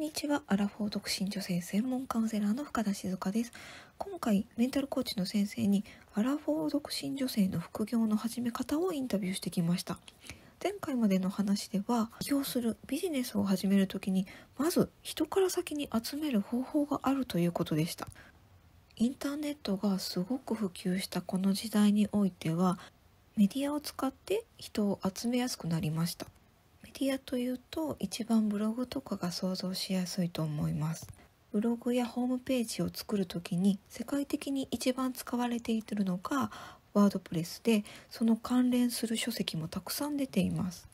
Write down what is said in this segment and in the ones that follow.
こんにちは。アラフォー独身女性専門カウンセラーの深田静香です。今回、メンタルコーチの先生に、アラフォー独身女性の副業の始め方をインタビューしてきました。前回までの話では、起業するビジネスを始める時に、まず人から先に集める方法があるということでした。インターネットがすごく普及したこの時代においては、メディアを使って人を集めやすくなりました。ティアというと一番ブログとかが想像しやすいと思いますブログやホームページを作る時に世界的に一番使われているのがワードプレスでその関連する書籍もたくさん出ています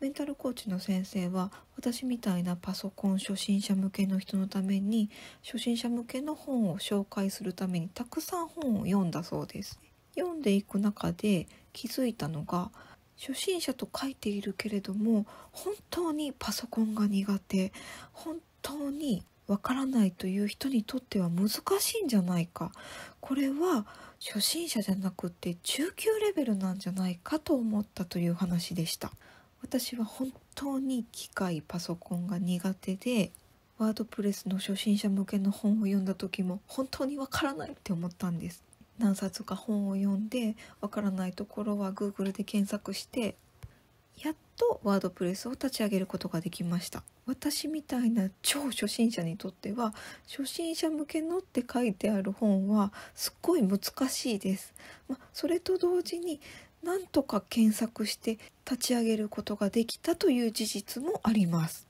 メンタルコーチの先生は私みたいなパソコン初心者向けの人のために初心者向けの本を紹介するためにたくさん本を読んだそうです読んでいく中で気づいたのが初心者と書いているけれども本当にパソコンが苦手本当にわからないという人にとっては難しいんじゃないかこれは初心者じゃなくて中級レベルなんじゃないかと思ったという話でした私は本当に機械パソコンが苦手でワードプレスの初心者向けの本を読んだ時も本当にわからないって思ったんです何冊か本を読んでわからないところは Google で検索してやっとワードプレスを立ち上げることができました私みたいな超初心者にとっては初心者向けのって書いてある本はすっごい難しいです、まあ、それと同時になんとか検索して立ち上げることができたという事実もあります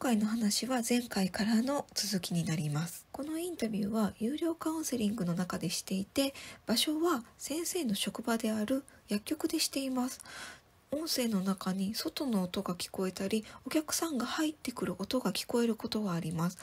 回の話は前回からの続きになりますこのインタビューは有料カウンセリングの中でしていて場所は先生の職場である薬局でしています音声の中に外の音が聞こえたりお客さんが入ってくる音が聞こえることがあります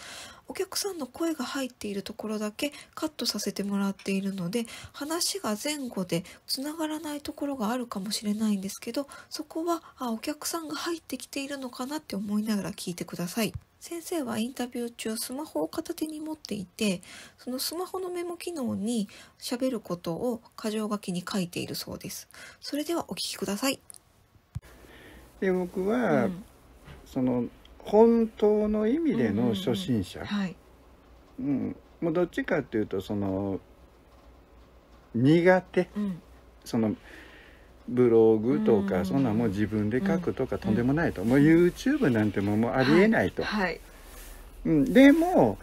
お客さんの声が入っているところだけカットさせてもらっているので話が前後でつながらないところがあるかもしれないんですけどそこはあお客さんが入ってきているのかなって思いながら聞いてください。先生はインタビュー中スマホを片手に持っていてそのスマホのメモ機能に喋ることを箇条書きに書いているそうです。それではお聞きください。で僕は、うん、その本当の意味での初心者、うん、もうどっちかっていうとその苦手、そのブログとか、そんなもう自分で書くとか、とんでもないと、もう YouTube なんてももうありえないと、はい、うん、でも、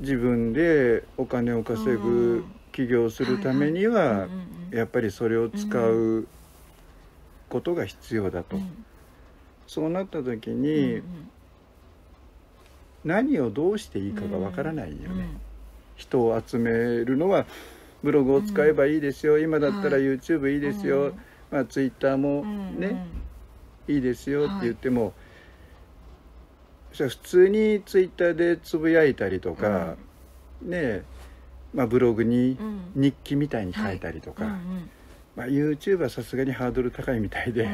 自分でお金を稼ぐ、起業するためには、やっぱりそれを使うことが必要だと。うんそうなった時に、うんうん、何をどうしていいかがわからないよね、うんうん、人を集めるのはブログを使えばいいですよ、うん、今だったら YouTube いいですよ、はい、まあ、Twitter もね、うんうん、いいですよって言っても、はい、普通に Twitter でつぶやいたりとか、うん、ねまあ、ブログに日記みたいに書いたりとか、はいうんうん、まあ、YouTube はさすがにハードル高いみたいで。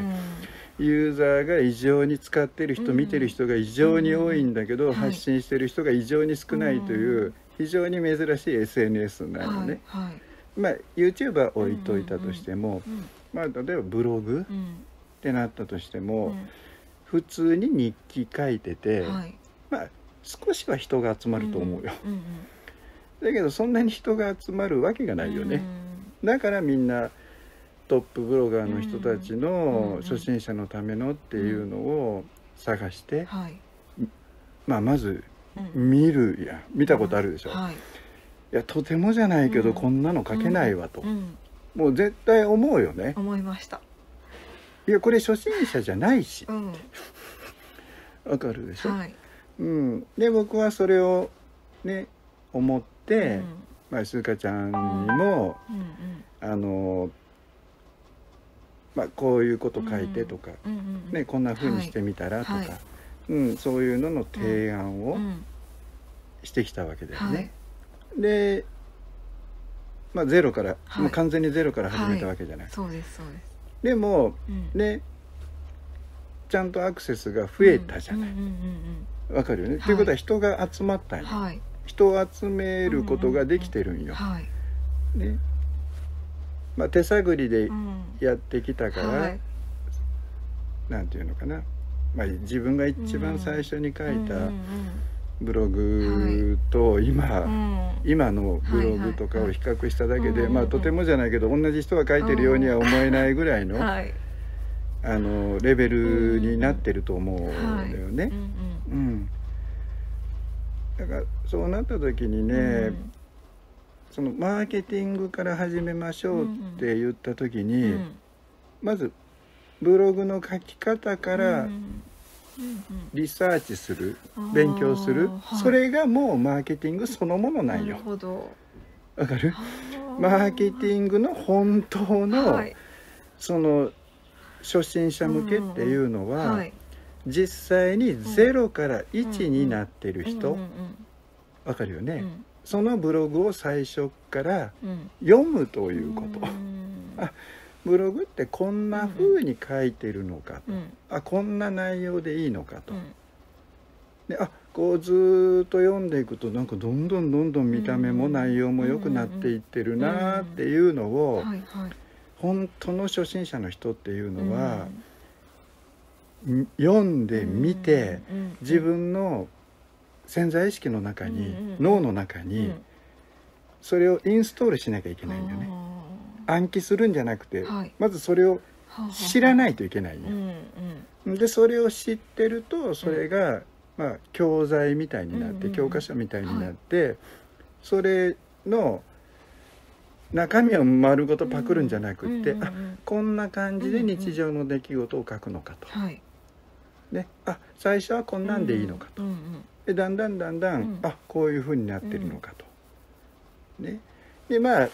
ユーザーが異常に使ってる人、うん、見てる人が異常に多いんだけど、うん、発信してる人が異常に少ないという、非常に珍しい SNS なのね。はいはい、まあ YouTube は置いといたとしても、うんまあ、例えばブログってなったとしても、うん、普通に日記書いてて、まあ少しは人が集まると思うよ。うんうんうん、だけどそんなに人が集まるわけがないよね。だからみんなトップブロガーの人たちの初心者のためのっていうのを探して、はい、まあまず見るや見たことあるでしょ。はい、いやとてもじゃないけど、こんなの書けないわと、もう絶対思うよね。思いました。いやこれ初心者じゃないし、わかるでしょ。はい、うん、で僕はそれをね思って、うん、まあ、しゅうかちゃんにも、うんうん、あのまあ、こういうこと書いてとか、うんね、こんなふうにしてみたらとか、はい、うん、そういうのの提案をしてきたわけだよね。はい、で、まあ、ゼロから、はい、もう完全にゼロから始めたわけじゃない。そうですそうですでも、ねちゃんとアクセスが増えたじゃない。わ、かるよね、ということは人が集まったんよ、人を集めることができてるんよ。ね、まあ、手探りでやってきたから、うんはい、なんていうのかな、まあ、自分が一番最初に書いたブログと今、うん、今のブログとかを比較しただけで、まあ、とてもじゃないけど同じ人が書いてるようには思えないぐらいの。はいあのレベルになってると思うんだよね。うん、だからそうなった時にね、うん、そのマーケティングから始めましょうって言った時に、うんうん、まずブログの書き方からリサーチする、うんうん、勉強する、はい、それがもうマーケティングそのものなんよ。わかるマーケティングの本当の、はい、その初心者向けっていうのは、うんうんはい、実際に0から1になってる人わ、うん、かるよね、そのブログを最初から読むということ。あブログってこんなふうに書いてるのかと、あこんな内容でいいのかと。であこうずっと読んでいくとなんかどんどんどんどん見た目も内容も良くなっていってるなっていうのを本当の初心者の人っていうのは読んでみて自分の潜在意識の中に、うんうん、脳の中に、それをインストールしなきゃいけないんだよね、暗記するんじゃなくて、はい、まずそれを知らないといけないね、うんうん、でそれを知ってるとそれが、まあ、教材みたいになって、教科書みたいになって、はい、それの中身を丸ごとパクるんじゃなくって、うん、あこんな感じで日常の出来事を書くのかと、うんうん、ね、あ最初はこんなんでいいのかと、うんうん、でだんだんだんだん、うん、あこういうふうになってるのかと。うん、ね、でまあ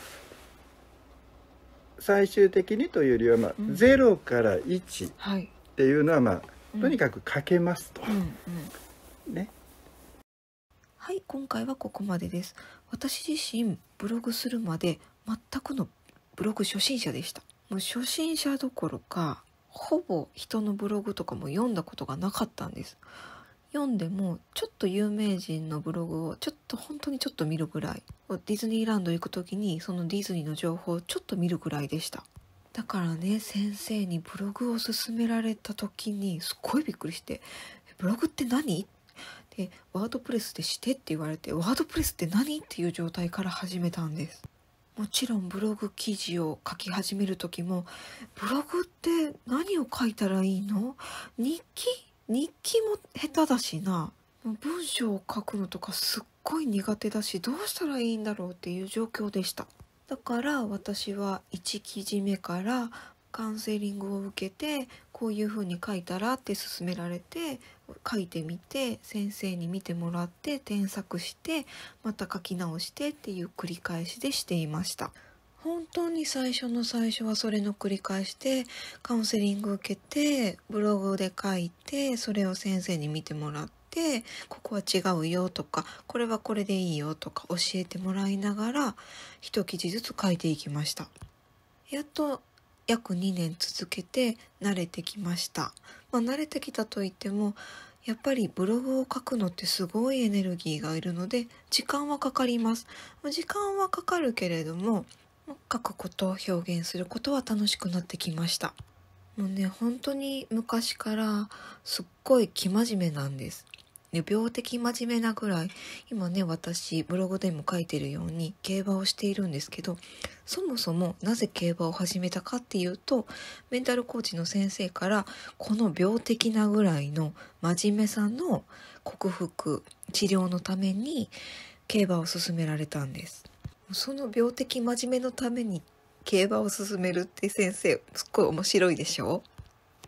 最終的にというよりは、まあうん、0から1っていうのは、まあ、とにかくかけますと。ね。はい、今回はここまでです。私自身ブログするまで全くのブログ初心者でした。もう初心者どころか、ほぼ人のブログとかも読んだことがなかったんです。読んでもちょっと有名人のブログをちょっと本当にちょっと見るぐらいディズニーランド行く時にそのディズニーの情報をちょっと見るぐらいでしただからね先生にブログを勧められた時にすっごいびっくりして「ブログって何?」で「ワードプレスでして」って言われて「ワードプレスって何?」っていう状態から始めたんですもちろんブログ記事を書き始める時も「ブログって何を書いたらいいの日記日記も下手だしな文章を書くのとかすっごい苦手だしどうしたらいいんだろうっていう状況でしただから私は1記事目からカウンセリングを受けてこういうふうに書いたらって勧められて書いてみて先生に見てもらって添削してまた書き直してっていう繰り返しでしていました。本当に最初の最初はそれの繰り返しでカウンセリング受けてブログで書いてそれを先生に見てもらってここは違うよとかこれはこれでいいよとか教えてもらいながら一記事ずつ書いていきましたやっと約2年続けて慣れてきました、まあ、慣れてきたといってもやっぱりブログを書くのってすごいエネルギーがいるので時間はかかります時間はかかるけれども書くこと表現することは楽しくなってきましたもうね本当に昔からすっごい生真面目なんですね、病的真面目なぐらい今ね私ブログでも書いてるように競馬をしているんですけどそもそもなぜ競馬を始めたかっていうとメンタルコーチの先生からこの病的なぐらいの真面目さの克服治療のために競馬を勧められたんです。その病的真面目のために競馬を進めるって先生すっごい面白いでしょ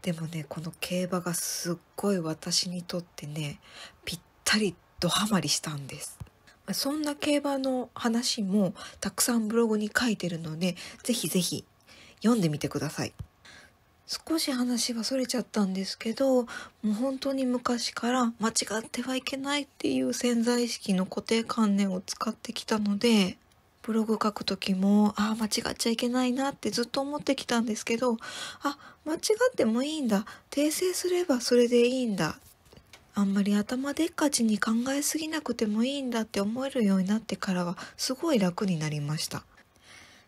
でもねこの競馬がすっごい私にとってねぴったりドハマりしたんですそんな競馬の話もたくさんブログに書いてるのでぜひぜひ読んでみてください少し話はそれちゃったんですけどもう本当に昔から間違ってはいけないっていう潜在意識の固定観念を使ってきたのでブログ書く時もああ間違っちゃいけないなってずっと思ってきたんですけどあ間違ってもいいんだ訂正すればそれでいいんだあんまり頭でっかちに考えすぎなくてもいいんだって思えるようになってからはすごい楽になりました。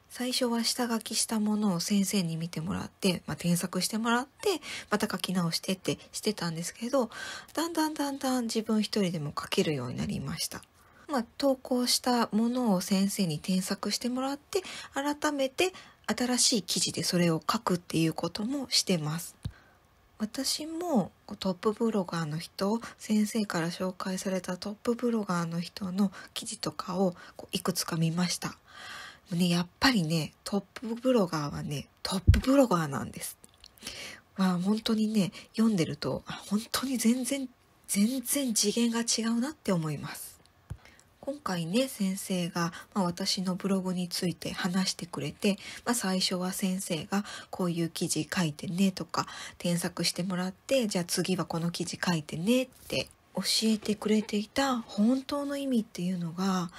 最初は下書きしたものを先生に見てもらって、まあ、添削してもらってまた書き直してってしてたんですけどだんだんだんだん自分一人でも書けるようになりました。まあ、投稿したものを先生に添削してもらって改めて新しい記事でそれを書くっていうこともしてます。私もトップブロガーの人先生から紹介されたトップブロガーの人の記事とかをいくつか見ました。ね、やっぱりねトップブロガーはねトップブロガーなんです。まあ本当にね読んでると本当に全然全然次元が違うなって思います。今回ね先生が、まあ、私のブログについて話してくれて、まあ、最初は先生がこういう記事書いてねとか添削してもらってじゃあ次はこの記事書いてねって教えてくれていた本当の意味っていうのが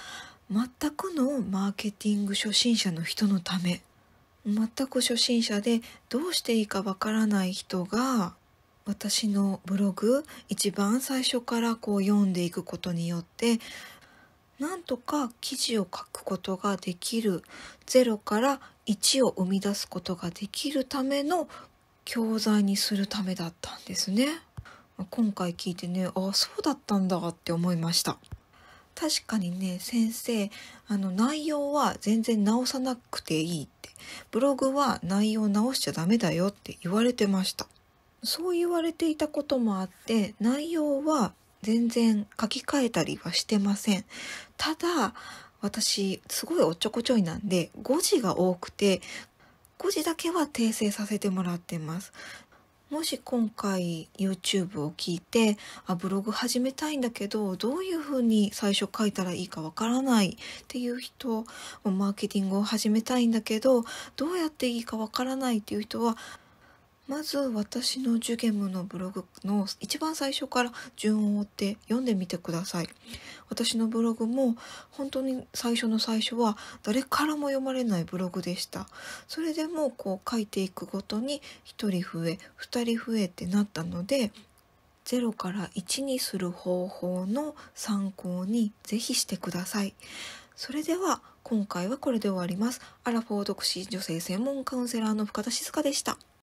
全くのマーケティング初心者の人のため全く初心者でどうしていいかわからない人が私のブログ一番最初からこう読んでいくことによってなんとか記事を書くことができる0から1を生み出すことができるための教材にするためだったんですね今回聞いてねああそうだったんだって思いました確かにね先生あの内容は全然直さなくていいってブログは内容直しちゃダメだよって言われてましたそう言われていたこともあって内容は全然書き換えたりはしてません。ただ、私、すごいおっちょこちょいなんで、5字が多くて、5字だけは訂正させてもらってます。もし今回 YouTube を聞いてあブログ始めたいんだけどどういうふうに最初書いたらいいかわからないっていう人マーケティングを始めたいんだけどどうやっていいかわからないっていう人はまず私のジュゲムのブログの一番最初から順を追って読んでみてください。私のブログも本当に最初の最初は誰からも読まれないブログでした。それでもこう書いていくごとに1人増え2人増えってなったので0から1にする方法の参考にぜひしてください。それでは今回はこれで終わります。アラフォー独身女性専門カウンセラーの深田静香でした。